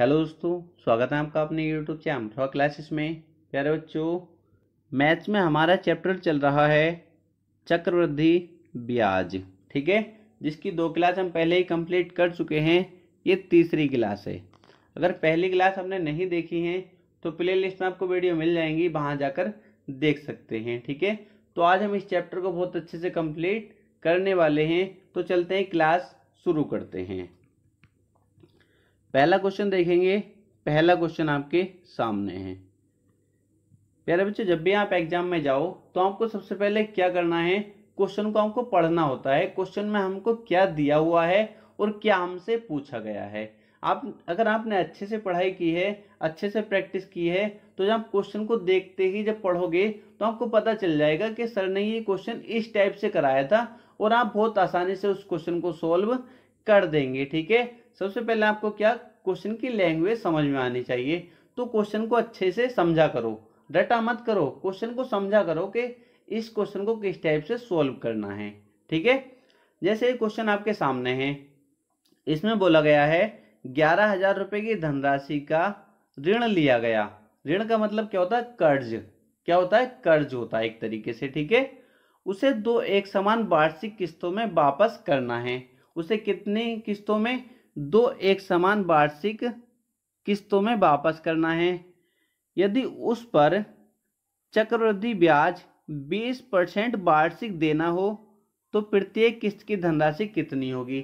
hello दोस्तों स्वागत है आपका अपने यूट्यूब चैनल थ्रॉ क्लासेस में प्यारे बच्चों मैथ्स में हमारा चैप्टर चल रहा है चक्रवृद्धि ब्याज ठीक है जिसकी दो क्लास हम पहले ही कंप्लीट कर चुके हैं ये तीसरी क्लास है अगर पहली क्लास हमने नहीं देखी है तो प्ले लिस्ट में आपको वीडियो मिल जाएंगी वहाँ जाकर देख सकते हैं ठीक है तो आज हम इस चैप्टर को बहुत अच्छे से कम्प्लीट करने वाले हैं तो चलते हैं क्लास शुरू करते हैं पहला क्वेश्चन देखेंगे पहला क्वेश्चन आपके सामने है प्यारे बच्चे जब भी आप एग्जाम में जाओ तो आपको सबसे पहले क्या करना है क्वेश्चन को हमको पढ़ना होता है क्वेश्चन में हमको क्या दिया हुआ है और क्या हमसे पूछा गया है आप अगर आपने अच्छे से पढ़ाई की है अच्छे से प्रैक्टिस की है तो जब क्वेश्चन को देखते ही जब पढ़ोगे तो आपको पता चल जाएगा कि सर ने ये क्वेश्चन इस टाइप से कराया था और आप बहुत आसानी से उस क्वेश्चन को सॉल्व कर देंगे ठीक है सबसे पहले आपको क्या क्वेश्चन की लैंग्वेज समझ में आनी चाहिए तो क्वेश्चन को अच्छे से समझा करो रटा मत करो क्वेश्चन को समझा करो कि इस क्वेश्चन को किस टाइप से सॉल्व करना है ठीक है जैसे क्वेश्चन आपके सामने है इसमें बोला गया है ग्यारह हजार रुपये की धनराशि का ऋण लिया गया ऋण का मतलब क्या होता है कर्ज क्या होता है कर्ज होता है एक तरीके से ठीक है उसे दो एक समान वार्षिक किस्तों में वापस करना है उसे कितनी किस्तों में दो एक समान वार्षिक किस्तों में वापस करना है यदि उस पर चक्रवृद्धि ब्याज 20 परसेंट वार्षिक देना हो तो प्रत्येक किस्त की धनराशि कितनी होगी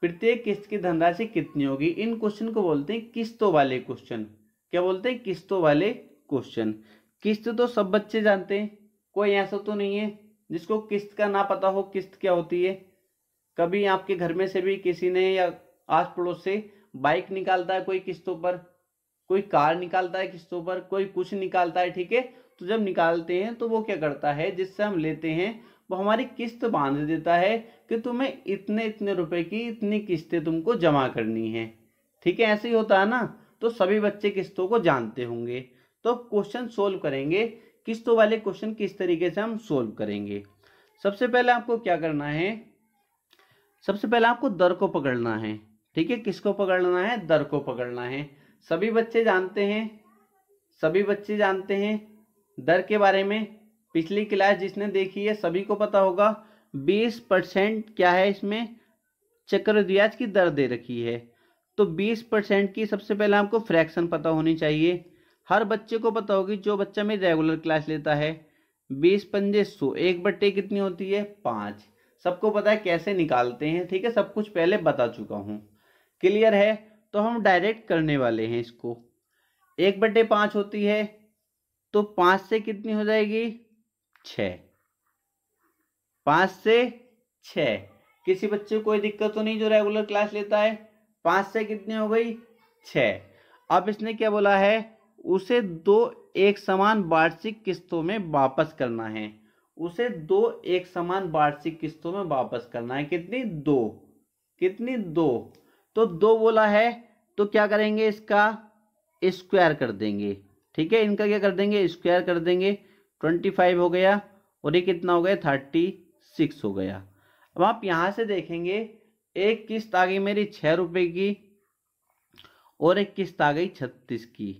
प्रत्येक किस्त की धनराशि कितनी होगी इन क्वेश्चन को बोलते हैं किस्तों वाले क्वेश्चन क्या बोलते हैं किस्तों वाले क्वेश्चन किस्त तो सब बच्चे जानते हैं कोई ऐसा तो नहीं है जिसको किस्त का ना पता हो किस्त क्या होती है कभी आपके घर में से भी किसी ने या आस पड़ोस से बाइक निकालता है कोई किस्तों पर कोई कार निकालता है किस्तों पर कोई कुछ निकालता है ठीक है तो जब निकालते हैं तो वो क्या करता है जिससे हम लेते हैं वो हमारी किस्त बांध देता है कि तुम्हें इतने इतने रुपए की इतनी किस्तें तुमको जमा करनी है ठीक है ऐसे ही होता है ना तो सभी बच्चे किस्तों को जानते होंगे तो क्वेश्चन सोल्व करेंगे किस्तों वाले क्वेश्चन किस तरीके से हम सोल्व करेंगे सबसे पहले आपको क्या करना है सबसे पहले आपको दर को पकड़ना है ठीक है किसको पकड़ना है दर को पकड़ना है सभी बच्चे जानते हैं सभी बच्चे जानते हैं दर के बारे में पिछली क्लास जिसने देखी है सभी को पता होगा बीस परसेंट क्या है इसमें चक्रव्याज की दर दे रखी है तो बीस परसेंट की सबसे पहले आपको फ्रैक्शन पता होनी चाहिए हर बच्चे को पता होगी जो बच्चा मेरी रेगुलर क्लास लेता है बीस पंजे सौ एक बट्टे कितनी होती है पाँच सबको पता है कैसे निकालते हैं ठीक है सब कुछ पहले बता चुका हूँ क्लियर है तो हम डायरेक्ट करने वाले हैं इसको एक बटे पाँच होती है तो पाँच से कितनी हो जाएगी छ पाँच से छ किसी बच्चे को कोई दिक्कत तो नहीं जो रेगुलर क्लास लेता है पाँच से कितनी हो गई छ अब इसने क्या बोला है उसे दो एक समान वार्षिक किस्तों में वापस करना है उसे दो एक समान वार्षिक किस्तों में वापस करना है कितनी दो कितनी दो तो दो बोला है तो क्या करेंगे इसका स्क्वायर कर देंगे ठीक है इनका क्या कर देंगे स्क्वायर कर देंगे ट्वेंटी फाइव हो गया और ये कितना हो गया थर्टी सिक्स हो गया अब आप यहाँ से देखेंगे एक किस्त आ गई मेरी छः रुपये की और एक किस्त आ गई छत्तीस की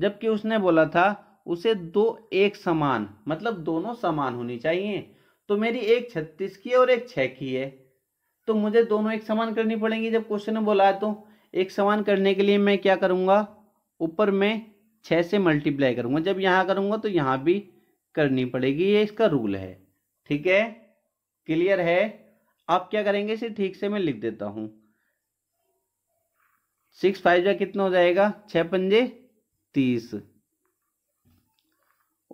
जबकि उसने बोला था उसे दो एक समान मतलब दोनों समान होनी चाहिए तो मेरी एक छत्तीस की और एक छः की है तो मुझे दोनों एक समान करनी पड़ेंगी जब क्वेश्चन में बोला है तो एक समान करने के लिए मैं क्या करूँगा ऊपर में छः से मल्टीप्लाई करूँगा जब यहाँ करूँगा तो यहाँ भी करनी पड़ेगी ये इसका रूल है ठीक है क्लियर है आप क्या करेंगे इसे ठीक से मैं लिख देता हूँ सिक्स फाइव जो कितना हो जाएगा छः पंजे तीस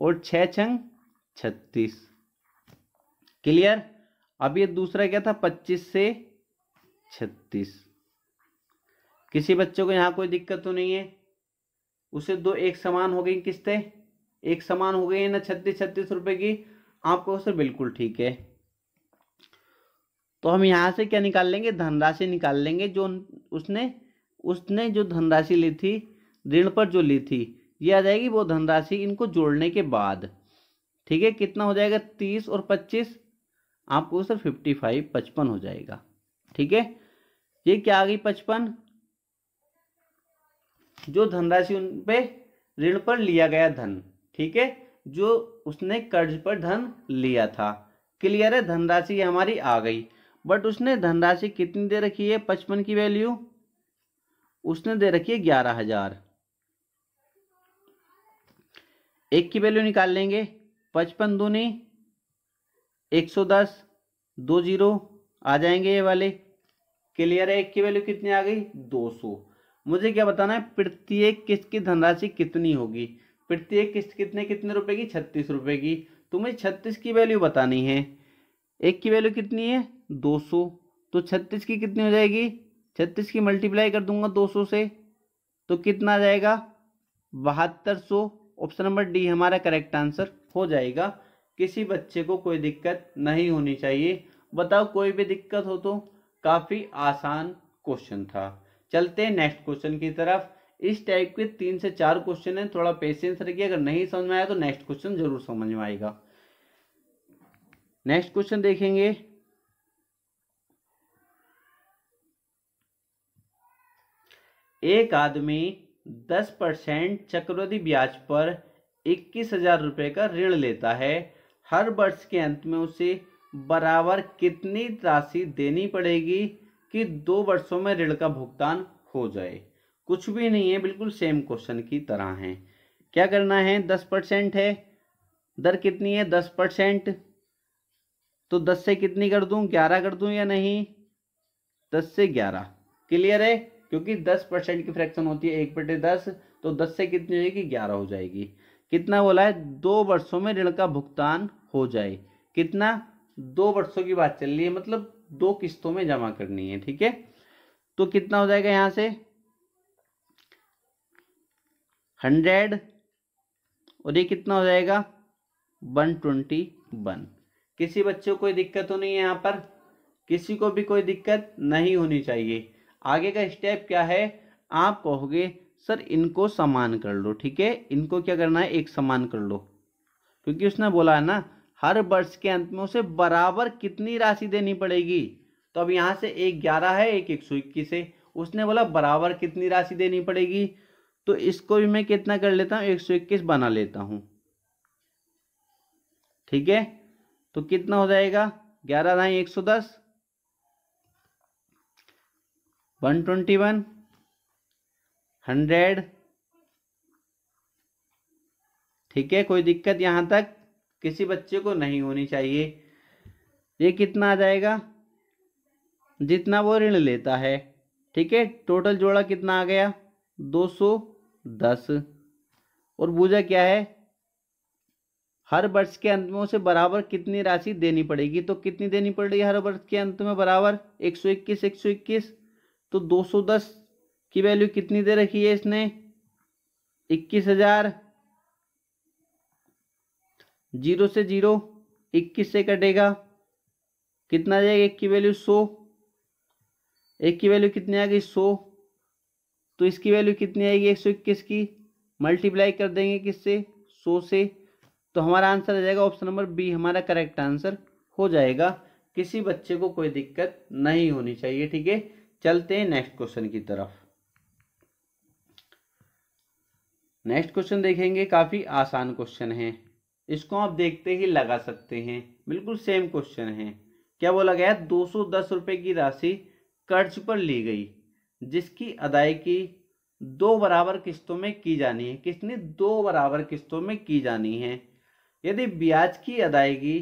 और छ छंग छत्तीस क्लियर अब ये दूसरा क्या था पच्चीस से छत्तीस किसी बच्चों को यहाँ कोई दिक्कत तो नहीं है उसे दो एक समान हो गई किस्तें एक समान हो गई ना छत्तीस छत्तीस रुपए की आपको उसे बिल्कुल ठीक है तो हम यहाँ से क्या निकाल लेंगे धनराशि निकाल लेंगे जो उसने उसने जो धनराशि ली थी ऋण पर जो ली थी ये आ जाएगी वो धनराशि इनको जोड़ने के बाद ठीक है कितना हो जाएगा तीस और पच्चीस आपको सर फिफ्टी फाइव पचपन हो जाएगा ठीक है ये क्या आ गई पचपन जो धनराशि उन पे ऋण पर लिया गया धन ठीक है जो उसने कर्ज पर धन लिया था क्लियर है धनराशि हमारी आ गई बट उसने धनराशि कितनी दे रखी है पचपन की वैल्यू उसने दे रखी है ग्यारह हजार एक की वैल्यू निकाल लेंगे पचपन दूनी एक सौ दस दो जीरो आ जाएंगे ये वाले क्लियर है एक की वैल्यू कितनी आ गई दो सौ मुझे क्या बताना है प्रत्येक किस्त की धनराशि कितनी होगी प्रत्येक किस्त कितने कितने रुपए की छत्तीस रुपए की तुम्हें छत्तीस की वैल्यू बतानी है एक की वैल्यू कितनी है दो सौ तो छत्तीस की कितनी हो जाएगी छत्तीस की मल्टीप्लाई कर दूंगा दो सौ से तो कितना आ जाएगा बहत्तर सौ ऑप्शन नंबर डी हमारा करेक्ट आंसर हो जाएगा किसी बच्चे को कोई दिक्कत नहीं होनी चाहिए बताओ कोई भी दिक्कत हो तो काफ़ी आसान क्वेश्चन था चलते हैं नेक्स्ट क्वेश्चन की तरफ इस टाइप के तीन से चार क्वेश्चन हैं थोड़ा पेशेंस रखिए अगर नहीं समझ में आया तो नेक्स्ट क्वेश्चन जरूर समझ में आएगा नेक्स्ट क्वेश्चन देखेंगे एक आदमी दस परसेंट चक्रवृद्धि ब्याज पर इक्कीस हजार रुपये का ऋण लेता है हर वर्ष के अंत में उसे बराबर कितनी राशि देनी पड़ेगी कि दो वर्षों में ऋण का भुगतान हो जाए कुछ भी नहीं है बिल्कुल सेम क्वेश्चन की तरह है क्या करना है दस परसेंट है दर कितनी है दस परसेंट तो दस से कितनी कर दूं ग्यारह कर दूं या नहीं दस से ग्यारह क्लियर है क्योंकि दस परसेंट की फ्रैक्शन होती है एक बटे दस तो दस से कितनी हो जाएगी ग्यारह हो जाएगी कितना बोला है दो वर्षों में ऋण का भुगतान हो जाए कितना दो वर्षों की बात चल रही है मतलब दो किस्तों में जमा करनी है ठीक है तो कितना हो जाएगा यहां से हंड्रेड और ये कितना हो जाएगा वन ट्वेंटी वन किसी बच्चे को कोई दिक्कत तो नहीं है यहां पर किसी को भी कोई दिक्कत नहीं होनी चाहिए आगे का स्टेप क्या है आप कहोगे सर इनको समान कर लो ठीक है इनको क्या करना है एक समान कर लो क्योंकि उसने बोला है ना हर वर्ष के अंत में उसे बराबर कितनी राशि देनी पड़ेगी तो अब यहाँ से एक ग्यारह है एक एक सौ इक्कीस है उसने बोला बराबर कितनी राशि देनी पड़ेगी तो इसको भी मैं कितना कर लेता हूँ एक सौ इक्कीस बना लेता हूँ ठीक है तो कितना हो जाएगा ग्यारह नाई एक सौ दस वन ट्वेंटी वन हंड्रेड ठीक है कोई दिक्कत यहाँ तक किसी बच्चे को नहीं होनी चाहिए ये कितना आ जाएगा जितना वो ऋण लेता है ठीक है टोटल जोड़ा कितना आ गया दो सौ दस और बूझा क्या है हर वर्ष के अंत में उसे बराबर कितनी राशि देनी पड़ेगी तो कितनी देनी पड़ेगी हर वर्ष के अंत में बराबर एक सौ इक्कीस एक सौ इक्कीस तो दो सौ दस की वैल्यू कितनी दे रखी है इसने इक्कीस हजार जीरो से जीरो इक्कीस से कटेगा कितना आ जाएगा एक की वैल्यू सौ एक की वैल्यू कितनी आ गई सौ तो इसकी वैल्यू कितनी आएगी एक सौ इक्कीस की मल्टीप्लाई कर देंगे किससे सौ से तो हमारा आंसर आ जाएगा ऑप्शन नंबर बी हमारा करेक्ट आंसर हो जाएगा किसी बच्चे को कोई दिक्कत नहीं होनी चाहिए ठीक है चलते हैं नेक्स्ट क्वेश्चन की तरफ नेक्स्ट क्वेश्चन देखेंगे काफ़ी आसान क्वेश्चन है इसको आप देखते ही लगा सकते हैं बिल्कुल सेम क्वेश्चन है क्या बोला गया दो सौ दस रुपये की राशि कर्ज पर ली गई जिसकी अदायगी दो बराबर किस्तों में की जानी है किसने दो बराबर किस्तों में की जानी है यदि ब्याज की अदायगी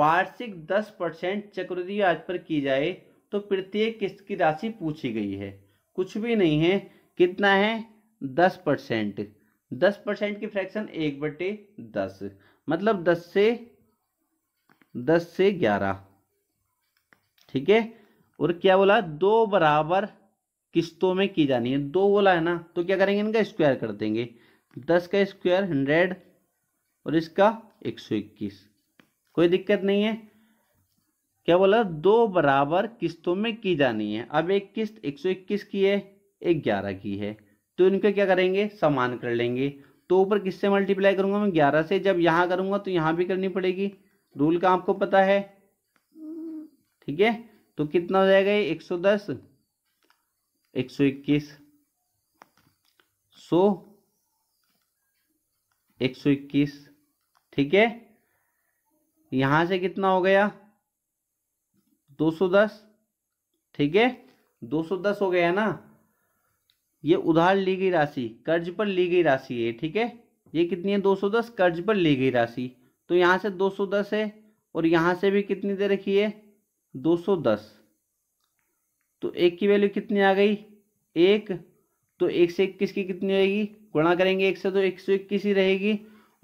वार्षिक दस परसेंट चक्रवृद्धि ब्याज पर की जाए तो प्रत्येक किस्त की राशि पूछी गई है कुछ भी नहीं है कितना है दस परसेंट दस परसेंट की फ्रैक्शन एक बटे दस मतलब दस से दस से ग्यारह ठीक है और क्या बोला दो बराबर किस्तों में की जानी है दो बोला है ना तो क्या करेंगे इनका स्क्वायर कर देंगे दस का स्क्वायर हंड्रेड और इसका एक सौ इक्कीस कोई दिक्कत नहीं है क्या बोला दो बराबर किस्तों में की जानी है अब एक किस्त एक सौ इक्कीस की है एक ग्यारह की है तो इनको क्या करेंगे समान कर लेंगे तो ऊपर किससे मल्टीप्लाई करूंगा मैं ग्यारह से जब यहाँ करूंगा तो यहाँ भी करनी पड़ेगी रूल का आपको पता है ठीक है तो कितना हो जाएगा ये एक सौ दस एक सौ इक्कीस सो एक सौ इक्कीस ठीक है यहाँ से कितना हो गया दो सौ दस ठीक है दो सौ दस हो गया ना ये उधार ली गई राशि कर्ज पर ली गई राशि है ठीक है ये कितनी है 210 कर्ज पर ली गई राशि तो यहाँ से 210 है और यहाँ से भी कितनी दे रखी है 210 तो एक की वैल्यू कितनी आ गई एक तो एक से इक्कीस की कितनी होगी गुणा करेंगे एक से तो एक सौ इक्कीस ही रहेगी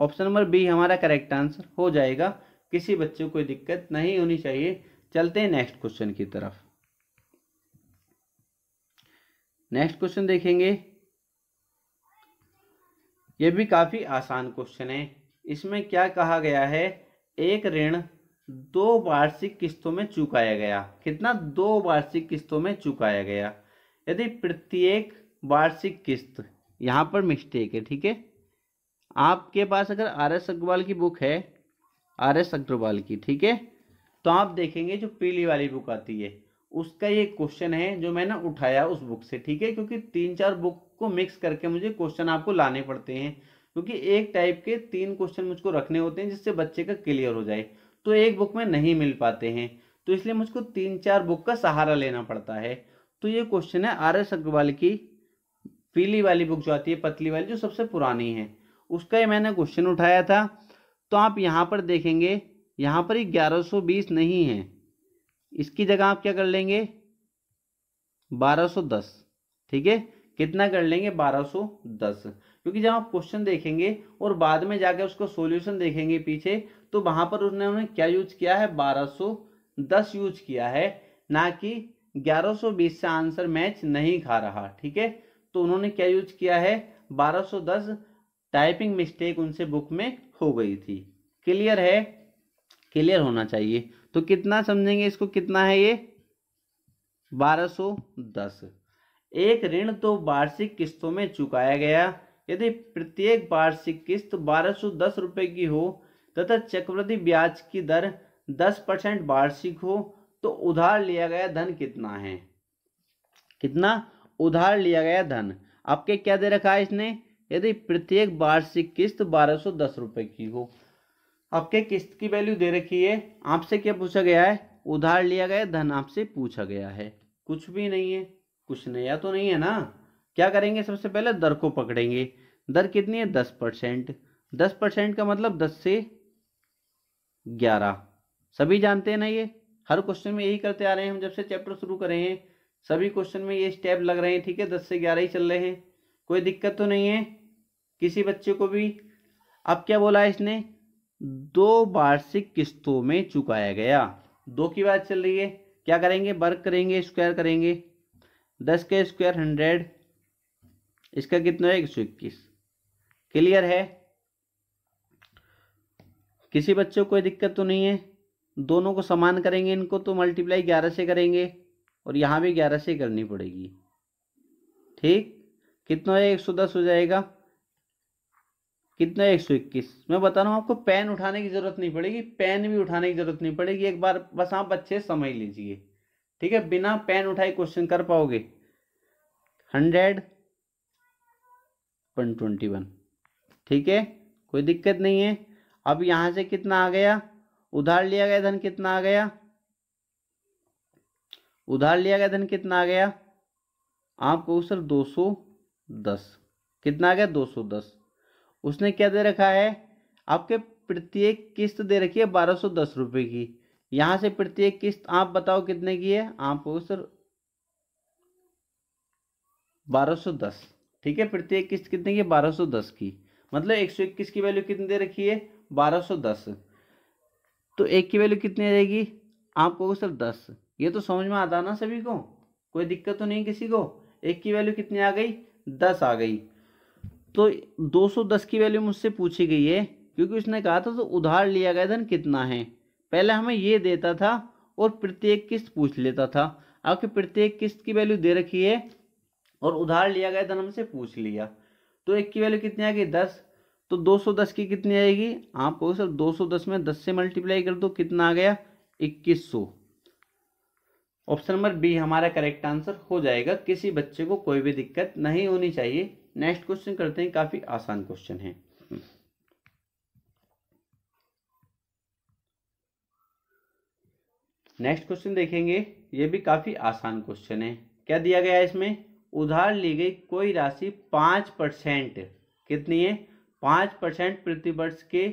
ऑप्शन नंबर बी हमारा करेक्ट आंसर हो जाएगा किसी बच्चे को कोई दिक्कत नहीं होनी चाहिए चलते हैं नेक्स्ट क्वेश्चन की तरफ नेक्स्ट क्वेश्चन देखेंगे ये भी काफ़ी आसान क्वेश्चन है इसमें क्या कहा गया है एक ऋण दो वार्षिक किस्तों में चुकाया गया कितना दो वार्षिक किस्तों में चुकाया गया यदि प्रत्येक वार्षिक किस्त यहाँ पर मिस्टेक है ठीक है आपके पास अगर आर एस अग्रवाल की बुक है आर एस अग्रवाल की ठीक है तो आप देखेंगे जो पीली वाली बुक आती है उसका ये क्वेश्चन है जो मैंने उठाया उस बुक से ठीक है क्योंकि तीन चार बुक को मिक्स करके मुझे क्वेश्चन आपको लाने पड़ते हैं क्योंकि एक टाइप के तीन क्वेश्चन मुझको रखने होते हैं जिससे बच्चे का क्लियर हो जाए तो एक बुक में नहीं मिल पाते हैं तो इसलिए मुझको तीन चार बुक का सहारा लेना पड़ता है तो ये क्वेश्चन है आर एस अग्रवाल की पीली वाली बुक जो आती है पतली वाली जो सबसे पुरानी है उसका ही मैंने क्वेश्चन उठाया था तो आप यहाँ पर देखेंगे यहाँ पर ही ग्यारह सौ बीस नहीं है इसकी जगह आप क्या कर लेंगे 1210 ठीक है कितना कर लेंगे 1210 क्योंकि जब आप क्वेश्चन देखेंगे और बाद में जाकर उसको सॉल्यूशन देखेंगे पीछे तो वहां पर उसने उन्होंने क्या यूज किया है 1210 यूज किया है ना कि 1120 से आंसर मैच नहीं खा रहा ठीक है तो उन्होंने क्या यूज किया है 1210 टाइपिंग मिस्टेक उनसे बुक में हो गई थी क्लियर है क्लियर होना चाहिए तो कितना समझेंगे इसको कितना है ये 1210 एक ऋण तो वार्षिक किस्तों में चुकाया गया यदि प्रत्येक वार्षिक किस्त बारह सो दस रुपये की हो तथा चक्रवृद्धि ब्याज की दर दस परसेंट वार्षिक हो तो उधार लिया गया धन कितना है कितना उधार लिया गया धन आपके क्या दे रखा है इसने यदि प्रत्येक वार्षिक किस्त बारह सौ दस रुपये की हो आपके किस्त की वैल्यू दे रखी है आपसे क्या पूछा गया है उधार लिया गया धन आपसे पूछा गया है कुछ भी नहीं है कुछ नया तो नहीं है ना क्या करेंगे सबसे पहले दर को पकड़ेंगे दर कितनी है दस परसेंट दस परसेंट का मतलब दस से ग्यारह सभी जानते हैं ना ये हर क्वेश्चन में यही करते आ रहे हैं हम जब से चैप्टर शुरू कर रहे हैं सभी क्वेश्चन में ये स्टेप लग रहे हैं ठीक है दस से ग्यारह ही चल रहे हैं कोई दिक्कत तो नहीं है किसी बच्चे को भी अब क्या बोला है इसने दो वार्षिक किस्तों में चुकाया गया दो की बात चल रही है क्या करेंगे वर्क करेंगे स्क्वायर करेंगे दस के स्क्वायर हंड्रेड इसका कितना है एक सौ इक्कीस क्लियर है किसी बच्चों कोई दिक्कत तो नहीं है दोनों को समान करेंगे इनको तो मल्टीप्लाई ग्यारह से करेंगे और यहाँ भी ग्यारह से करनी पड़ेगी ठीक कितना है एक सौ दस हो जाएगा कितना एक सौ इक्कीस मैं बता रहा हूँ आपको पेन उठाने की ज़रूरत नहीं पड़ेगी पेन भी उठाने की ज़रूरत नहीं पड़ेगी एक बार बस आप अच्छे समझ लीजिए ठीक है बिना पेन उठाए क्वेश्चन कर पाओगे हंड्रेड वन ट्वेंटी वन ठीक है कोई दिक्कत नहीं है अब यहाँ से कितना आ गया उधार लिया गया धन कितना आ गया उधार लिया गया धन कितना आ गया आपको सर दो सौ दस कितना आ गया दो सौ दस उसने क्या दे रखा है आपके प्रत्येक किस्त दे रखी है बारह सौ दस रुपये की यहाँ से प्रत्येक किस्त आप बताओ कितने की है आपको सर बारह सौ दस ठीक है प्रत्येक किस्त कितने की बारह सौ दस की मतलब एक सौ इक्कीस की वैल्यू कितनी दे रखी है बारह सौ दस तो एक की वैल्यू कितनी आ जाएगी आपको सर दस ये तो समझ में आता ना सभी को कोई दिक्कत तो नहीं किसी को एक की वैल्यू कितनी आ गई दस आ गई तो 210 की वैल्यू मुझसे पूछी गई है क्योंकि उसने कहा था तो उधार लिया गया धन कितना है पहले हमें ये देता था और प्रत्येक किस्त पूछ लेता था आपके प्रत्येक किस्त की वैल्यू दे रखी है और उधार लिया गया धन हमसे पूछ लिया तो एक की वैल्यू कितनी आएगी दस तो 210 की कितनी आएगी आप कहो सर 210 में 10 से मल्टीप्लाई कर दो कितना आ गया इक्कीस सौ ऑप्शन नंबर बी हमारा करेक्ट आंसर हो जाएगा किसी बच्चे को कोई भी दिक्कत नहीं होनी चाहिए नेक्स्ट क्वेश्चन करते हैं काफ़ी आसान क्वेश्चन है नेक्स्ट क्वेश्चन देखेंगे ये भी काफ़ी आसान क्वेश्चन है क्या दिया गया है इसमें उधार ली गई कोई राशि पांच परसेंट कितनी है पांच परसेंट प्रतिवर्ष के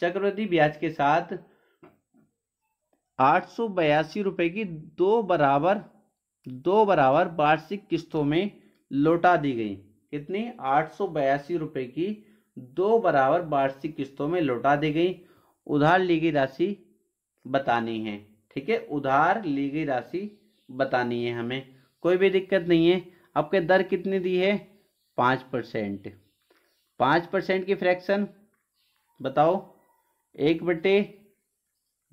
चक्रवृद्धि ब्याज के साथ आठ सौ बयासी रुपए की दो बराबर दो बराबर वार्षिक किस्तों में लौटा दी गई कितनी आठ सौ बयासी रुपये की दो बराबर वार्षिक किस्तों में लौटा दी गई उधार ली गई राशि बतानी है ठीक है उधार ली गई राशि बतानी है हमें कोई भी दिक्कत नहीं है आपके दर कितनी दी है पाँच परसेंट पाँच परसेंट की फ्रैक्शन बताओ एक बटे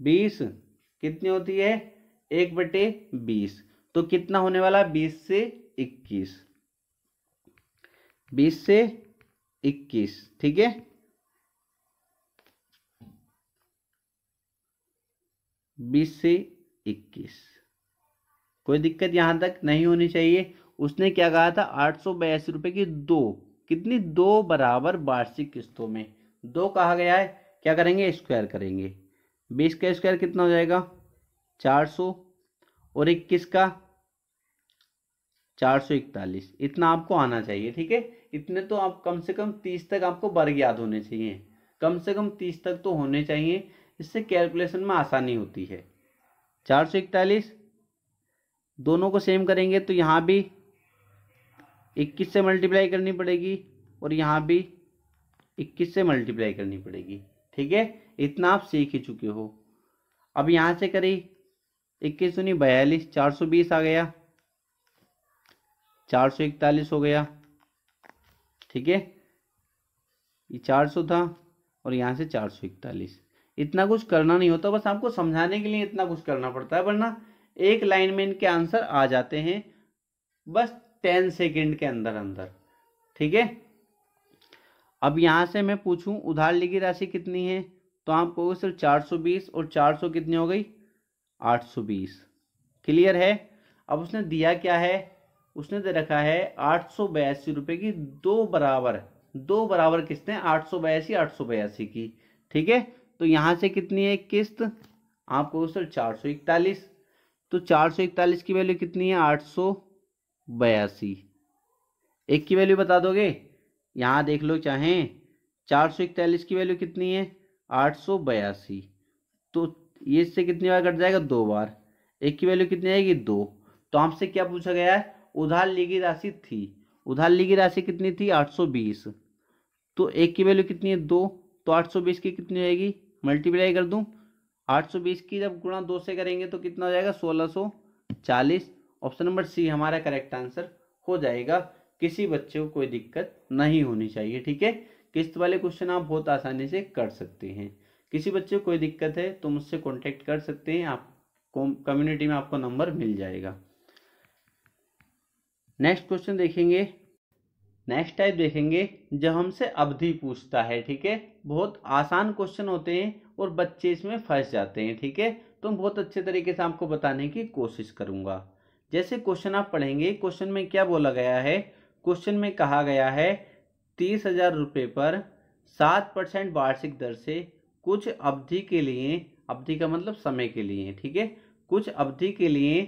बीस कितनी होती है एक बटे बीस तो कितना होने वाला बीस से इक्कीस बीस से इक्कीस ठीक है बीस से इक्कीस कोई दिक्कत यहां तक नहीं होनी चाहिए उसने क्या कहा था आठ सौ बयासी रुपए की दो कितनी दो बराबर वार्षिक किस्तों में दो कहा गया है क्या करेंगे स्क्वायर करेंगे बीस का स्क्वायर कितना हो जाएगा चार सौ और इक्कीस का चार सौ इकतालीस इतना आपको आना चाहिए ठीक है इतने तो आप कम से कम तीस तक आपको वर्ग याद होने चाहिए कम से कम तीस तक तो होने चाहिए इससे कैलकुलेशन में आसानी होती है चार सौ इकतालीस दोनों को सेम करेंगे तो यहाँ भी इक्कीस से मल्टीप्लाई करनी पड़ेगी और यहाँ भी इक्कीस से मल्टीप्लाई करनी पड़ेगी ठीक है इतना आप सीख ही चुके हो अब यहाँ से करी इक्कीस उन्नी बयालीस चार सौ बीस आ गया चार सौ इकतालीस हो गया ठीक है ये चार सौ था और यहाँ से चार सौ इकतालीस इतना कुछ करना नहीं होता बस आपको समझाने के लिए इतना कुछ करना पड़ता है वरना एक लाइन में इनके आंसर आ जाते हैं बस टेन सेकेंड के अंदर अंदर ठीक है अब यहाँ से मैं पूछूँ उधार ली गई राशि कितनी है तो आप कहोगे सिर्फ बीस और चार सौ कितनी हो गई आठ बीस क्लियर है अब उसने दिया क्या है उसने दे रखा है आठ सौ बयासी की दो बराबर दो बराबर किस्तें आठ सौ बयासी आठ सौ बयासी की ठीक है तो यहाँ से कितनी है किस्त आपको सर चार सौ इकतालीस तो चार सौ इकतालीस की वैल्यू कितनी है आठ सौ बयासी एक की वैल्यू बता दोगे यहाँ देख लो चाहें चार सौ इकतालीस की वैल्यू कितनी है आठ सौ बयासी तो ये इससे कितनी बार कट जाएगा दो बार एक की वैल्यू कितनी आएगी दो तो आपसे क्या पूछा गया है उधार ली गई राशि थी उधार ली गई राशि कितनी थी 820 तो एक की वैल्यू कितनी है दो तो 820 की कितनी होगी मल्टीप्लाई कर दूं 820 की जब गुणा दो से करेंगे तो कितना हो जाएगा 1640 ऑप्शन नंबर सी हमारा करेक्ट आंसर हो जाएगा किसी बच्चे को कोई दिक्कत नहीं होनी चाहिए ठीक है किस्त वाले क्वेश्चन आप बहुत आसानी से कर सकते हैं किसी बच्चे को कोई दिक्कत है तो मुझसे कॉन्टेक्ट कर सकते हैं आप कम्युनिटी में आपको नंबर मिल जाएगा नेक्स्ट क्वेश्चन देखेंगे नेक्स्ट टाइप देखेंगे जब हमसे अवधि पूछता है ठीक है बहुत आसान क्वेश्चन होते हैं और बच्चे इसमें फंस जाते हैं ठीक है तो बहुत अच्छे तरीके से आपको बताने की कोशिश करूँगा जैसे क्वेश्चन आप पढ़ेंगे क्वेश्चन में क्या बोला गया है क्वेश्चन में कहा गया है तीस हजार रुपये पर सात परसेंट वार्षिक दर से कुछ अवधि के लिए अवधि का मतलब समय के लिए ठीक है कुछ अवधि के लिए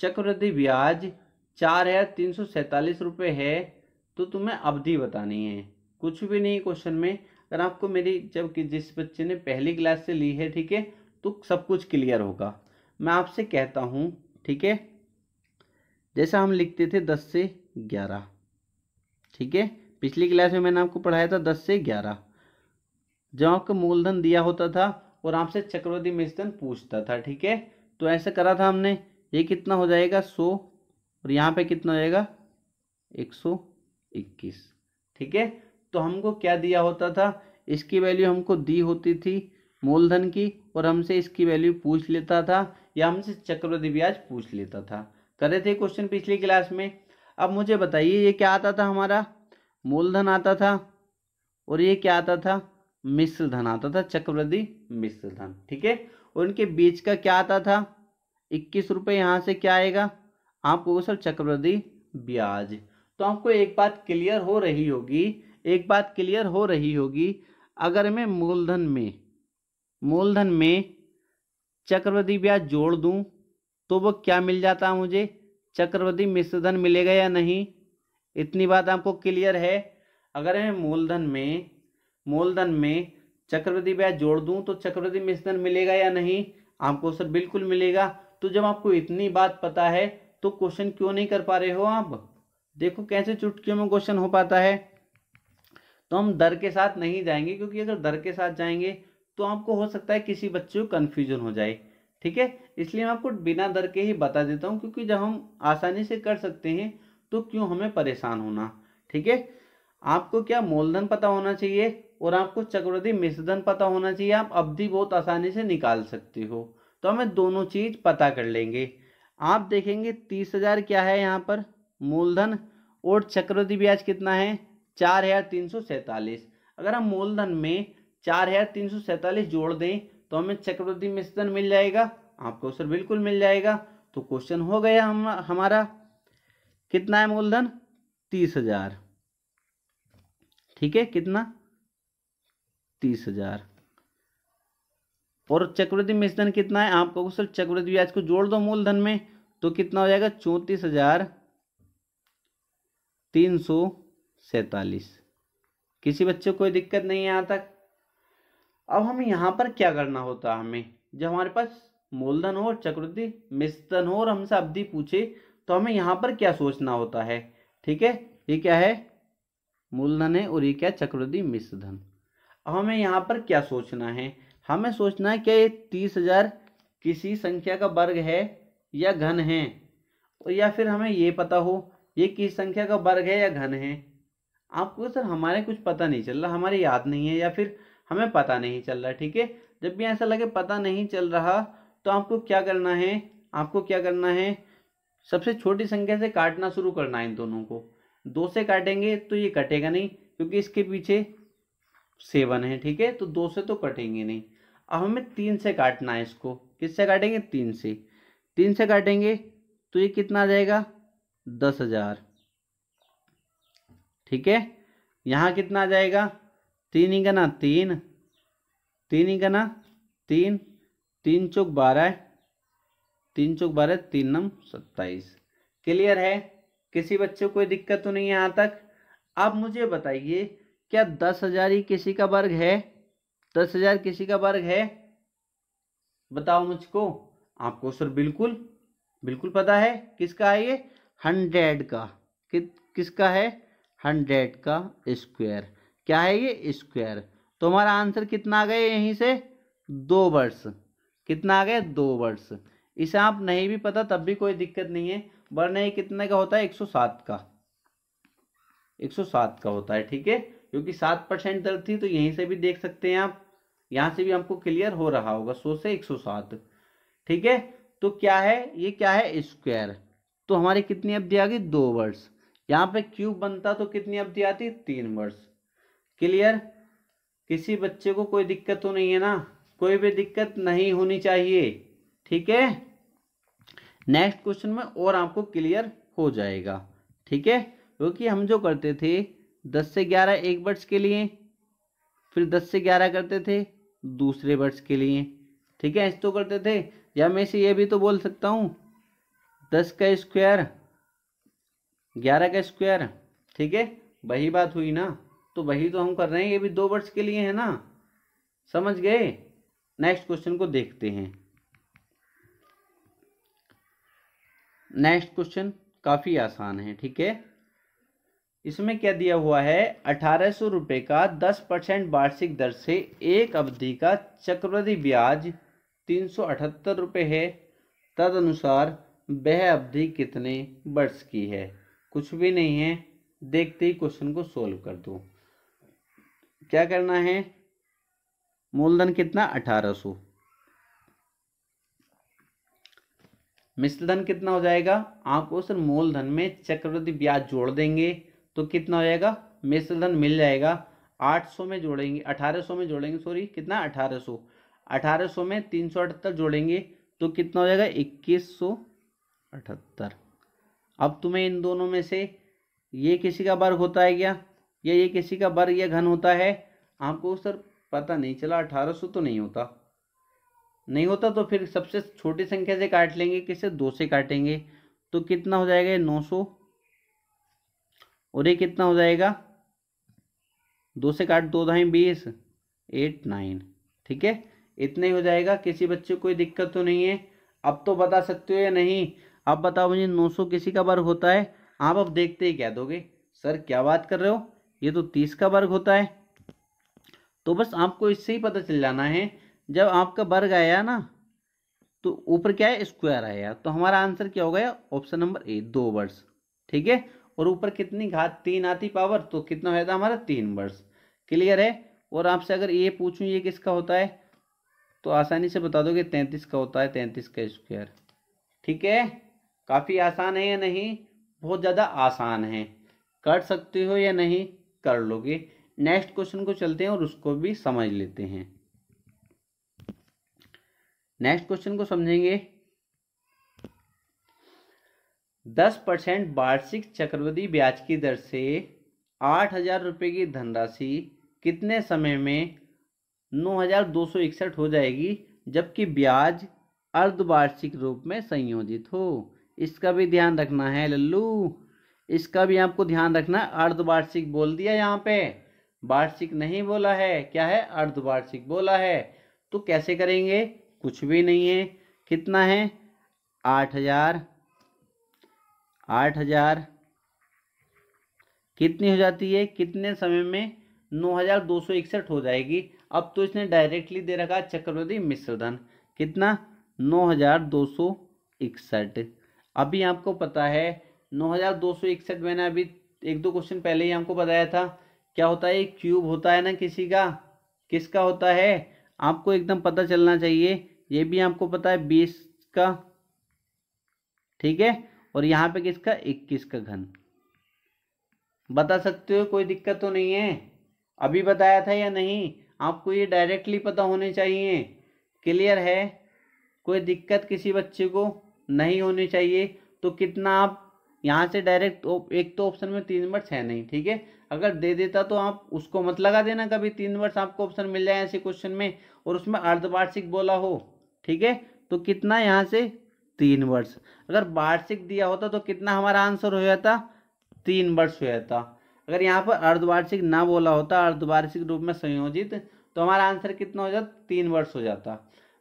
चक्रवृद्धि ब्याज चार हजार तीन सौ सैंतालीस रुपये है तो तुम्हें अवधि बतानी है कुछ भी नहीं क्वेश्चन में अगर आपको मेरी जब कि जिस बच्चे ने पहली क्लास से ली है ठीक है तो सब कुछ क्लियर होगा मैं आपसे कहता हूँ ठीक है जैसा हम लिखते थे दस से ग्यारह ठीक है पिछली क्लास में मैंने आपको पढ़ाया था दस से ग्यारह जब आपको मूलधन दिया होता था और आपसे चक्रवर्ती मिश्रण पूछता था ठीक है तो ऐसा करा था हमने ये कितना हो जाएगा सौ और यहाँ पे कितना हो जाएगा एक सौ इक्कीस ठीक है तो हमको क्या दिया होता था इसकी वैल्यू हमको दी होती थी मूलधन की और हमसे इसकी वैल्यू पूछ लेता था या हमसे चक्रवृद्धि ब्याज पूछ लेता था करे थे क्वेश्चन पिछली क्लास में अब मुझे बताइए ये क्या आता था हमारा मूलधन आता था और ये क्या आता था मिश्र धन आता था चक्रवृद्धि मिश्र धन ठीक है और इनके बीच का क्या आता था इक्कीस रुपये यहाँ से क्या आएगा आपको सर चक्रवृद्धि ब्याज तो आपको एक बात क्लियर हो रही होगी एक बात क्लियर हो रही होगी अगर मैं मूलधन में मूलधन में चक्रवृद्धि ब्याज जोड़ दूं तो वो क्या मिल जाता मुझे चक्रवृद्धि मिश्रधन मिलेगा या नहीं इतनी बात आपको क्लियर है अगर मैं मूलधन में मूलधन में चक्रवृद्धि ब्याज जोड़ दूं तो चक्रवृद्धि मिश्रधन मिलेगा या नहीं आपको सर बिल्कुल मिलेगा तो जब आपको इतनी बात पता है तो क्वेश्चन क्यों नहीं कर पा रहे हो आप देखो कैसे चुटकियों में क्वेश्चन हो पाता है तो हम दर के साथ नहीं जाएंगे क्योंकि अगर दर के साथ जाएंगे तो आपको हो सकता है किसी बच्चे को कन्फ्यूजन हो जाए ठीक है इसलिए मैं आपको बिना दर के ही बता देता हूँ क्योंकि जब हम आसानी से कर सकते हैं तो क्यों हमें परेशान होना ठीक है आपको क्या मूलधन पता होना चाहिए और आपको चक्रवृद्धि मिश्रधन पता होना चाहिए आप अवधि बहुत आसानी से निकाल सकते हो तो हमें दोनों चीज़ पता कर लेंगे आप देखेंगे तीस हज़ार क्या है यहाँ पर मूलधन और चक्रवृद्धि ब्याज कितना है चार हज़ार तीन सौ सैतालीस अगर हम मूलधन में चार हज़ार तीन सौ सैतालीस जोड़ दें तो हमें चक्रवृद्धि मिश्रण मिल जाएगा आपको सर बिल्कुल मिल जाएगा तो क्वेश्चन हो गया हम हमारा कितना है मूलधन तीस हज़ार ठीक है कितना तीस हज़ार और चक्रवृद्धि मिश्रधन कितना है आपका कुशल चक्रवृद्धि ब्याज को जोड़ दो मूलधन में तो कितना हो जाएगा चौंतीस हजार तीन सौ सैतालीस किसी बच्चे को कोई दिक्कत नहीं है यहाँ तक अब हम यहाँ पर क्या करना होता है हमें जब हमारे पास मूलधन हो चक्रवृद्धि मिश्रधन हो और हमसे अवधि पूछे तो हमें यहाँ पर क्या सोचना होता है ठीक है ये क्या है मूलधन है और ये क्या चक्रवृद्धि मिश्रधन अब हमें यहाँ पर क्या सोचना है हमें सोचना है क्या ये तीस हजार किसी संख्या का वर्ग है या घन है और या फिर हमें ये पता हो ये किस संख्या का वर्ग है या घन है आपको सर हमारे कुछ पता नहीं चल रहा हमारी याद नहीं है या फिर हमें पता नहीं चल रहा ठीक है जब भी ऐसा लगे पता नहीं चल रहा तो आपको क्या करना है आपको क्या करना है सबसे छोटी संख्या से काटना शुरू करना है इन दोनों को दो से काटेंगे तो ये कटेगा नहीं क्योंकि इसके पीछे सेवन है ठीक है तो दो से तो कटेंगे नहीं अब हमें तीन से काटना है इसको किससे काटेंगे तीन से तीन से काटेंगे तो ये कितना आ जाएगा दस हजार ठीक है यहाँ कितना आ जाएगा तीन ही गना तीन तीन ही गना तीन तीन चौक बारह तीन चौक बारह तीन नम सत्ताईस क्लियर है किसी बच्चे को कोई दिक्कत तो नहीं है यहाँ तक आप मुझे बताइए क्या दस हजार ही किसी का वर्ग है दस हजार किसी का वर्ग है बताओ मुझको आपको सर बिल्कुल बिल्कुल पता है किसका है ये हंड्रेड का कि, किसका है हंड्रेड का स्क्वायर क्या है ये स्क्वायर तो हमारा आंसर कितना आ गया यहीं से दो वर्ष कितना आ गया दो वर्ष इसे आप नहीं भी पता तब भी कोई दिक्कत नहीं है वरना ये कितने का होता है एक सौ सात का एक सौ सात का होता है ठीक है क्योंकि सात परसेंट दर थी तो यहीं से भी देख सकते हैं आप यहाँ से भी हमको क्लियर हो रहा होगा सौ से एक सौ सात ठीक है तो क्या है ये क्या है स्क्वायर तो हमारी कितनी अवधि आ गई दो वर्ष यहाँ पे क्यूब बनता तो कितनी अवधि आती तीन वर्ष क्लियर किसी बच्चे को कोई दिक्कत तो नहीं है ना कोई भी दिक्कत नहीं होनी चाहिए ठीक है नेक्स्ट क्वेश्चन में और आपको क्लियर हो जाएगा ठीक है क्योंकि हम जो करते थे दस से ग्यारह एक वर्ष के लिए फिर दस से ग्यारह करते थे दूसरे वर्ष के लिए ठीक है ऐसे तो करते थे या मैं इसे ये भी तो बोल सकता हूँ दस का स्क्वायर ग्यारह का स्क्वायर ठीक है वही बात हुई ना तो वही तो हम कर रहे हैं ये भी दो वर्ष के लिए है ना समझ गए नेक्स्ट क्वेश्चन को देखते हैं नेक्स्ट क्वेश्चन काफ़ी आसान है ठीक है इसमें क्या दिया हुआ है अठारह सौ रुपये का दस परसेंट वार्षिक दर से एक अवधि का चक्रवृद्धि ब्याज तीन सौ अठहत्तर रुपये है तदनुसार वह अवधि कितने वर्ष की है कुछ भी नहीं है देखते ही क्वेश्चन को सोल्व कर दो क्या करना है मूलधन कितना अठारह सौ मिश्रधन कितना हो जाएगा आपको सर मूलधन में चक्रवृद्धि ब्याज जोड़ देंगे तो कितना हो जाएगा मिश्रधन मिल जाएगा 800 में जोड़ेंगे 1800 में जोड़ेंगे सॉरी कितना 1800 1800 में तीन जोड़ेंगे तो कितना हो जाएगा इक्कीस अब तुम्हें इन दोनों में से ये किसी का वर्ग होता है क्या या ये किसी का वर्ग या घन होता है आपको सर पता नहीं चला सौ तो नहीं होता नहीं होता तो फिर सबसे छोटी संख्या से काट लेंगे किसे दो से काटेंगे तो कितना हो जाएगा नौ सौ और ये कितना हो जाएगा दो से काट दो दाई बीस एट नाइन ठीक है इतने हो जाएगा किसी बच्चे को कोई दिक्कत तो नहीं है अब तो बता सकते हो या नहीं आप बताओ मुझे नौ सौ किसी का वर्ग होता है आप अब देखते ही क्या दोगे सर क्या बात कर रहे हो ये तो तीस का वर्ग होता है तो बस आपको इससे ही पता चल जाना है जब आपका वर्ग आया ना तो ऊपर क्या है स्क्वायर आया तो हमारा आंसर क्या हो गया ऑप्शन नंबर ए दो वर्ड्स ठीक है और ऊपर कितनी घात तीन आती पावर तो कितना हो जाता हमारा तीन वर्ष क्लियर है और आपसे अगर ये पूछूं ये किसका होता है तो आसानी से बता दोगे तैंतीस का होता है तैंतीस का स्क्वायर ठीक है काफ़ी आसान है या नहीं बहुत ज़्यादा आसान है कर सकते हो या नहीं कर लोगे नेक्स्ट क्वेश्चन को चलते हैं और उसको भी समझ लेते हैं नेक्स्ट क्वेश्चन को समझेंगे दस परसेंट वार्षिक चक्रवृद्धि ब्याज की दर से आठ हजार रुपये की धनराशि कितने समय में नौ हजार दो सौ इकसठ हो जाएगी जबकि ब्याज अर्धवार्षिक रूप में संयोजित हो इसका भी ध्यान रखना है लल्लू इसका भी आपको ध्यान रखना अर्धवार्षिक बोल दिया यहाँ पे वार्षिक नहीं बोला है क्या है अर्धवार्षिक बोला है तो कैसे करेंगे कुछ भी नहीं है कितना है आठ हजार आठ हजार कितनी हो जाती है कितने समय में नौ हजार दो सौ इकसठ हो जाएगी अब तो इसने डायरेक्टली दे रखा चक्रवर्ती मिश्रधन कितना नौ हजार दो सौ इकसठ अभी आपको पता है नौ हजार दो सौ इकसठ मैंने अभी एक दो क्वेश्चन पहले ही आपको बताया था क्या होता है क्यूब होता है ना किसी का किसका होता है आपको एकदम पता चलना चाहिए ये भी आपको पता है बीस का ठीक है और यहाँ पे किसका इक्कीस का घन बता सकते हो कोई दिक्कत तो नहीं है अभी बताया था या नहीं आपको ये डायरेक्टली पता होने चाहिए क्लियर है कोई दिक्कत किसी बच्चे को नहीं होनी चाहिए तो कितना आप यहाँ से डायरेक्ट एक तो ऑप्शन में तीन वर्ष है नहीं ठीक है अगर दे देता तो आप उसको मत लगा देना कभी तीन वर्ष आपको ऑप्शन मिल जाए ऐसे क्वेश्चन में और उसमें अर्धवार्षिक बोला हो ठीक है तो कितना यहाँ से तीन वर्ष अगर वार्षिक दिया होता तो कितना हमारा आंसर हो जाता तीन वर्ष हो जाता अगर यहाँ पर अर्धवार्षिक ना बोला होता अर्धवार्षिक रूप में संयोजित तो हमारा आंसर कितना हो जाता तीन वर्ष हो जाता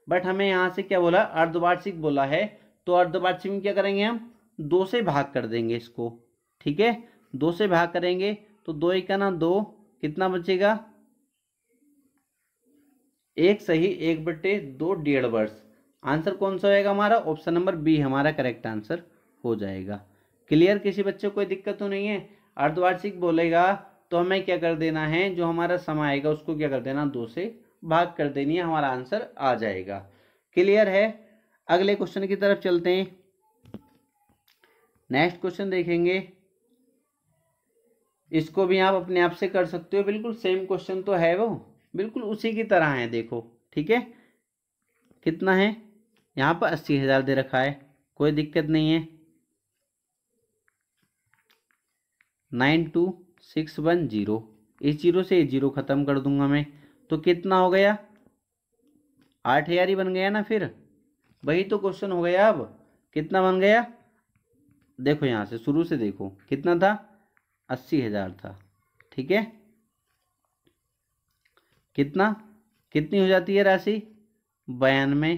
बट हमें यहाँ से क्या बोला अर्धवार्षिक बोला है तो अर्धवार्षिक में क्या करेंगे हम दो से भाग कर देंगे इसको ठीक है दो से भाग करेंगे तो दो एक ना दो कितना बचेगा एक सही एक बटे दो डेढ़ वर्ष आंसर कौन सा होएगा हमारा ऑप्शन नंबर बी हमारा करेक्ट आंसर हो जाएगा क्लियर किसी बच्चे को कोई दिक्कत तो नहीं है अर्धवार्षिक बोलेगा तो हमें क्या कर देना है जो हमारा समय आएगा उसको क्या कर देना दो से भाग कर देनी है हमारा आंसर आ जाएगा क्लियर है अगले क्वेश्चन की तरफ चलते हैं नेक्स्ट क्वेश्चन देखेंगे इसको भी आप अपने आप से कर सकते हो बिल्कुल सेम क्वेश्चन तो है वो बिल्कुल उसी की तरह है देखो ठीक है कितना है यहाँ पर अस्सी हज़ार दे रखा है कोई दिक्कत नहीं है nine two six one zero इस जीरो से इस जीरो ख़त्म कर दूंगा मैं तो कितना हो गया आठ हज़ार ही बन गया ना फिर वही तो क्वेश्चन हो गया अब कितना बन गया देखो यहाँ से शुरू से देखो कितना था अस्सी हज़ार था ठीक है कितना कितनी हो जाती है राशि बयानवे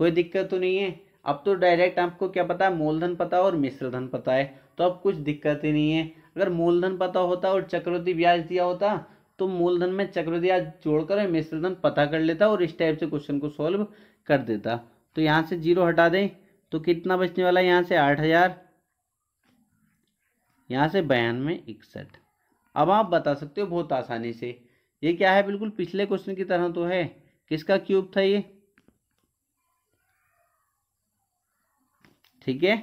कोई दिक्कत तो नहीं है अब तो डायरेक्ट आपको क्या पता है मूलधन पता है और मिश्रधन पता है तो अब कुछ दिक्कत ही नहीं है अगर मूलधन पता होता और चक्रवृद्धि ब्याज दिया होता तो मूलधन में चक्रवृद्धि ब्याज जोड़कर मिश्रधन पता कर लेता और इस टाइप से क्वेश्चन को सॉल्व कर देता तो यहाँ से जीरो हटा दें तो कितना बचने वाला है यहाँ से आठ हज़ार यहाँ से बयानवे इकसठ अब आप बता सकते हो बहुत आसानी से ये क्या है बिल्कुल पिछले क्वेश्चन की तरह तो है किसका क्यूब था ये ठीक है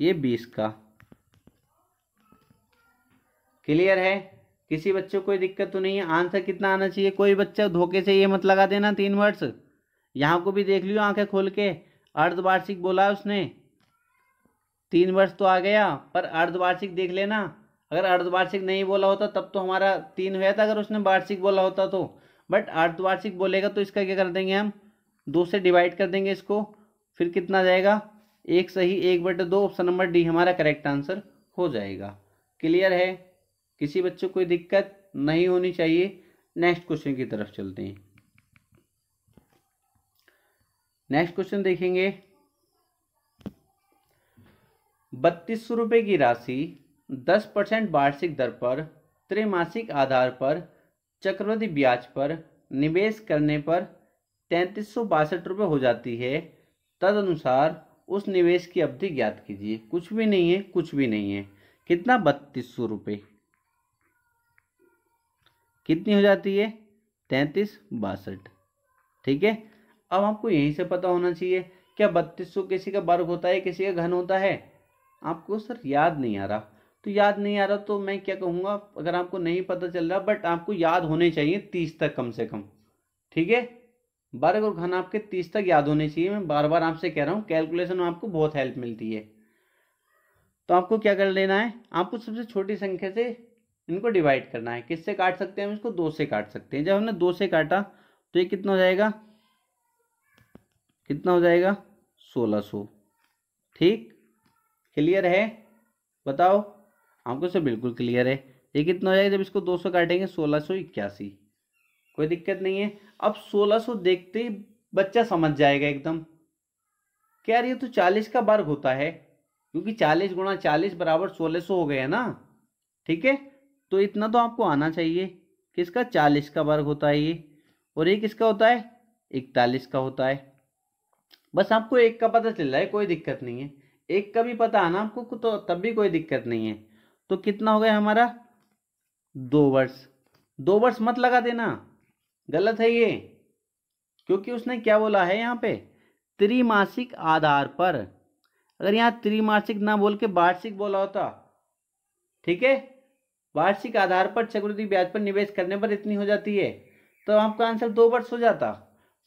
ये बीस का क्लियर है किसी बच्चे को कोई दिक्कत तो नहीं है आंसर कितना आना चाहिए कोई बच्चा धोखे से ये मत लगा देना तीन वर्ड्स यहाँ को भी देख लियो आंखें खोल के अर्धवार्षिक बोला उसने तीन वर्ष तो आ गया पर अर्धवार्षिक देख लेना अगर अर्धवार्षिक नहीं बोला होता तब तो हमारा तीन हुआ था अगर उसने वार्षिक बोला होता तो बट अर्धवार्षिक बोलेगा तो इसका क्या कर देंगे हम दो से डिवाइड कर देंगे इसको फिर कितना जाएगा एक सही एक बटे दो ऑप्शन नंबर डी हमारा करेक्ट आंसर हो जाएगा क्लियर है किसी बच्चों कोई दिक्कत नहीं होनी चाहिए नेक्स्ट क्वेश्चन की तरफ चलते हैं नेक्स्ट क्वेश्चन देखेंगे बत्तीस सौ रुपये की राशि दस परसेंट वार्षिक दर पर त्रैमासिक आधार पर चक्रवृद्धि ब्याज पर निवेश करने पर तैंतीस सौ बासठ रुपये हो जाती है तदनुसार उस निवेश की अवधि ज्ञात कीजिए कुछ भी नहीं है कुछ भी नहीं है कितना बत्तीस सौ रुपये कितनी हो जाती है तैंतीस बासठ ठीक है अब आपको यहीं से पता होना चाहिए क्या बत्तीस सौ किसी का वर्ग होता है किसी का घन होता है आपको सर याद नहीं आ रहा तो याद नहीं आ रहा तो मैं क्या कहूँगा अगर आपको नहीं पता चल रहा बट आपको याद होने चाहिए तीस तक कम से कम ठीक है बारह और घन आपके तीस तक याद होने चाहिए मैं बार बार आपसे कह रहा हूँ कैलकुलेशन में आपको बहुत हेल्प मिलती है तो आपको क्या कर लेना है आपको सबसे छोटी संख्या से इनको डिवाइड करना है किससे काट सकते हैं हम इसको दो से काट सकते हैं जब हमने दो से काटा तो ये कितना हो जाएगा कितना हो जाएगा सोलह सौ ठीक क्लियर है बताओ आपको सब बिल्कुल क्लियर है ये कितना हो जाएगा जब इसको दो सौ काटेंगे सोलह सौ इक्यासी कोई दिक्कत नहीं है अब 1600 देखते ही बच्चा समझ जाएगा एकदम क्या यार ये तो 40 का वर्ग होता है क्योंकि 40 गुणा चालीस बराबर सो हो गया ना ठीक है तो इतना तो आपको आना चाहिए किसका 40 का वर्ग होता है ये और ये किसका होता है इकतालीस का होता है बस आपको एक का पता चल रहा है कोई दिक्कत नहीं है एक का भी पता आना आपको तो तब भी कोई दिक्कत नहीं है तो कितना हो गया हमारा दो वर्ष दो वर्ष मत लगा देना गलत है ये क्योंकि उसने क्या बोला है यहाँ पे त्रिमासिक आधार पर अगर यहाँ त्रिमासिक ना बोल के वार्षिक बोला होता ठीक है वार्षिक आधार पर चक्रवृद्धि ब्याज पर निवेश करने पर इतनी हो जाती है तो आपका आंसर दो वर्ष हो जाता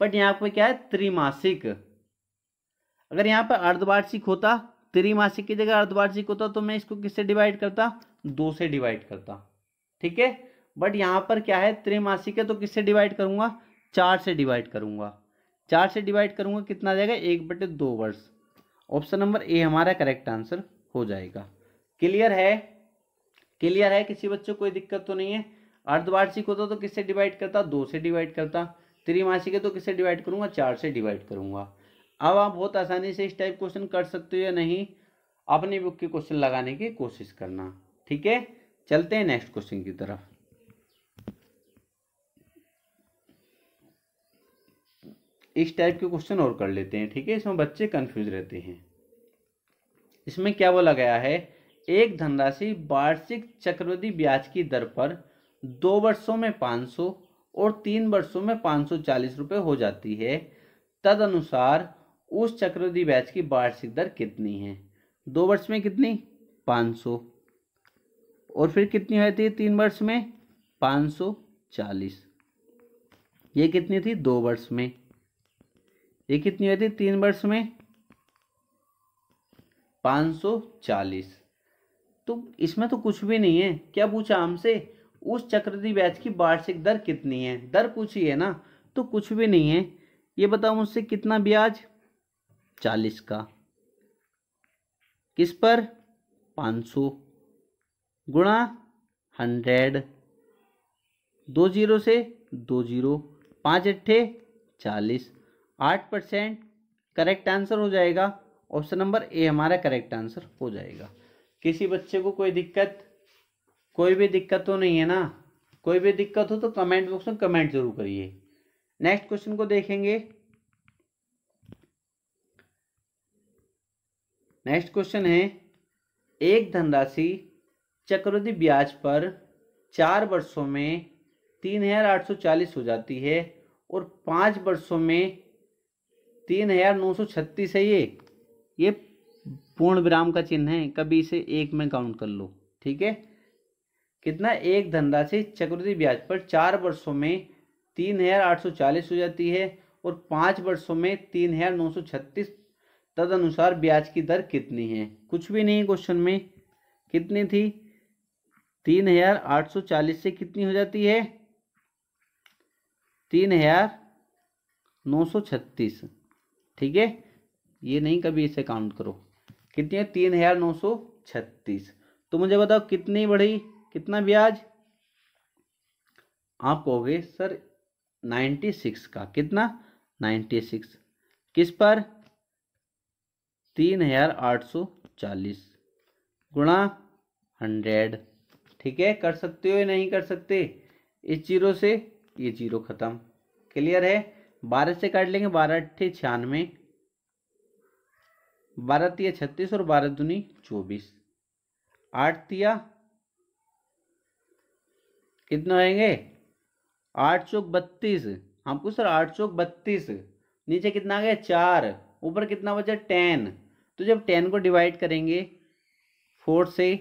बट यहाँ पर क्या है त्रिमासिक अगर यहाँ पर अर्धवार्षिक होता त्रिमासिक की जगह अर्धवार्षिक होता तो मैं इसको किससे डिवाइड करता दो से डिवाइड करता ठीक है बट यहाँ पर क्या है त्रिमासिक है तो किससे डिवाइड करूँगा चार से डिवाइड करूँगा चार से डिवाइड करूँगा कितना आ जाएगा एक बटे दो वर्ष ऑप्शन नंबर ए हमारा करेक्ट आंसर हो जाएगा क्लियर है क्लियर है किसी बच्चों कोई दिक्कत तो नहीं है अर्धवार्षिक होता तो किससे डिवाइड करता दो से डिवाइड करता त्रिमासिक है तो किससे डिवाइड करूँगा चार से डिवाइड करूँगा अब आप बहुत आसानी से इस टाइप क्वेश्चन कर सकते हो या नहीं अपनी बुक के क्वेश्चन लगाने की कोशिश करना ठीक है चलते हैं नेक्स्ट क्वेश्चन की तरफ इस टाइप के क्वेश्चन और कर लेते हैं ठीक है इसमें बच्चे कन्फ्यूज रहते हैं इसमें क्या बोला गया है एक धनराशि वार्षिक चक्रवृद्धि ब्याज की दर पर दो वर्षों में सौ और तीन वर्षों में पाँच रुपए हो जाती है तद अनुसार उस चक्रवृद्धि ब्याज की वार्षिक दर कितनी है दो वर्ष में कितनी सौ और फिर कितनी होती है तीन वर्ष में चालीस ये कितनी थी दो वर्ष में ये कितनी होती तीन वर्ष में पाँच सौ चालीस तो इसमें तो कुछ भी नहीं है क्या पूछा हमसे उस चक्रवृद्धि ब्याज की वार्षिक दर कितनी है दर पूछी है ना तो कुछ भी नहीं है ये बताओ मुझसे कितना ब्याज चालीस का किस पर पाँच सौ गुणा हंड्रेड दो जीरो से दो जीरो पाँच अट्ठे चालीस आठ परसेंट करेक्ट आंसर हो जाएगा ऑप्शन नंबर ए हमारा करेक्ट आंसर हो जाएगा किसी बच्चे को कोई दिक्कत कोई भी दिक्कत तो नहीं है ना कोई भी दिक्कत हो तो कमेंट बॉक्स में कमेंट जरूर करिए नेक्स्ट क्वेश्चन को देखेंगे नेक्स्ट क्वेश्चन है एक धनराशि चक्रवृद्धि ब्याज पर चार वर्षों में तीन हजार आठ सौ चालीस हो जाती है और पांच वर्षों में तीन हजार नौ सौ छत्तीस है ये ये पूर्ण विराम का चिन्ह है कभी इसे एक में काउंट कर लो ठीक है कितना एक धनराशि चक्रवृद्धि ब्याज पर चार वर्षों में तीन हजार आठ सौ चालीस हो जाती है और पाँच वर्षों में तीन हजार नौ सौ छत्तीस तद अनुसार ब्याज की दर कितनी है कुछ भी नहीं क्वेश्चन में कितनी थी तीन हजार आठ सौ चालीस से कितनी हो जाती है तीन हजार नौ सौ छत्तीस ठीक है ये नहीं कभी इसे काउंट करो कितनी है तीन हजार नौ सौ छत्तीस तो मुझे बताओ कितनी बढ़ी कितना ब्याज आप कहोगे सर नाइन्टी सिक्स का कितना नाइन्टी सिक्स किस पर तीन हजार आठ सौ चालीस गुणा हंड्रेड ठीक है कर सकते हो या नहीं कर सकते इस जीरो से ये जीरो ख़त्म क्लियर है बारह से काट लेंगे बारह अट्ठे छियानवे बारह तिया छत्तीस और बारह दुनी चौबीस आठ तिया कितने आएंगे आठ चौक बत्तीस हमको सर आठ चौक बत्तीस नीचे कितना आ गया चार ऊपर कितना बचा टेन तो जब टेन को डिवाइड करेंगे फोर से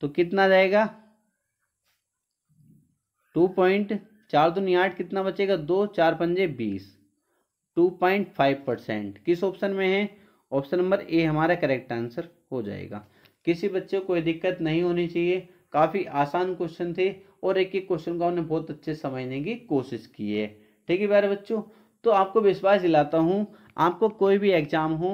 तो कितना जाएगा टू पॉइंट चार दुनिया आठ कितना बचेगा दो चार पंजे बीस टू पॉइंट फाइव परसेंट किस ऑप्शन में है ऑप्शन नंबर ए हमारा करेक्ट आंसर हो जाएगा किसी बच्चे को कोई दिक्कत नहीं होनी चाहिए काफ़ी आसान क्वेश्चन थे और एक एक क्वेश्चन को हमने बहुत अच्छे समझने की कोशिश की है ठीक है प्यारे बच्चों तो आपको विश्वास दिलाता हूँ आपको कोई भी एग्जाम हो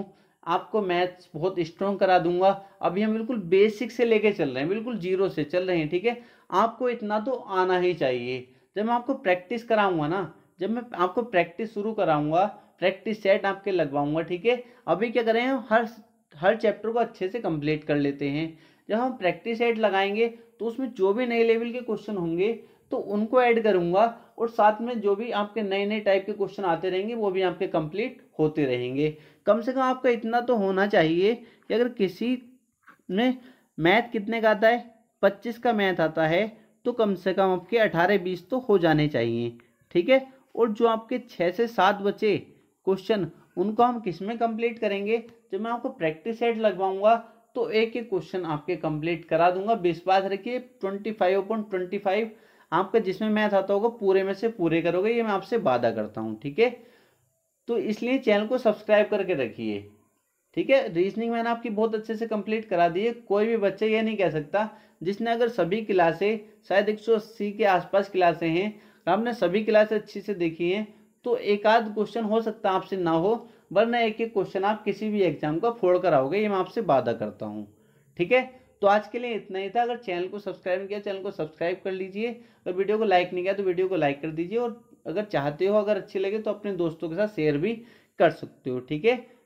आपको मैथ्स बहुत स्ट्रॉन्ग करा दूंगा अभी हम बिल्कुल बेसिक से लेके चल रहे हैं बिल्कुल जीरो से चल रहे हैं ठीक है आपको इतना तो आना ही चाहिए जब मैं आपको प्रैक्टिस कराऊंगा ना जब मैं आपको प्रैक्टिस शुरू कराऊंगा प्रैक्टिस सेट आपके लगवाऊंगा ठीक है अभी क्या करें हर हर चैप्टर को अच्छे से कंप्लीट कर लेते हैं जब हम प्रैक्टिस सेट लगाएंगे तो उसमें जो भी नए लेवल के क्वेश्चन होंगे तो उनको ऐड करूंगा और साथ में जो भी आपके नए नए टाइप के क्वेश्चन आते रहेंगे वो भी आपके कंप्लीट होते रहेंगे कम से कम आपका इतना तो होना चाहिए कि अगर किसी में मैथ कितने का आता है पच्चीस का मैथ आता है तो कम से कम आपके अठारह बीस तो हो जाने चाहिए ठीक है और जो आपके छः से सात बचे क्वेश्चन उनको हम किस में कम्प्लीट करेंगे जब मैं आपको प्रैक्टिस सेट लगवाऊंगा तो एक एक क्वेश्चन आपके कंप्लीट करा दूंगा विश्वास रखिए twenty five point twenty five आपका जिसमें मैथ आता होगा पूरे में से पूरे करोगे ये मैं आपसे वादा करता हूँ ठीक है तो इसलिए चैनल को सब्सक्राइब करके रखिए ठीक है रीजनिंग मैंने आपकी बहुत अच्छे से कंप्लीट करा दी है कोई भी बच्चे ये नहीं कह सकता जिसने अगर सभी क्लासें शायद एक के आसपास क्लासें हैं आपने सभी क्लासें अच्छी से देखी हैं तो एक आध क्वेश्चन हो सकता है आपसे ना हो वरना एक एक क्वेश्चन आप किसी भी एग्जाम का फोड़ कर आओगे ये मैं आपसे वादा करता हूँ ठीक है तो आज के लिए इतना ही था अगर चैनल को सब्सक्राइब किया चैनल को सब्सक्राइब कर लीजिए और वीडियो को लाइक नहीं किया तो वीडियो को लाइक कर दीजिए और अगर चाहते हो अगर अच्छी लगे तो अपने दोस्तों के साथ शेयर भी कर सकते हो ठीक है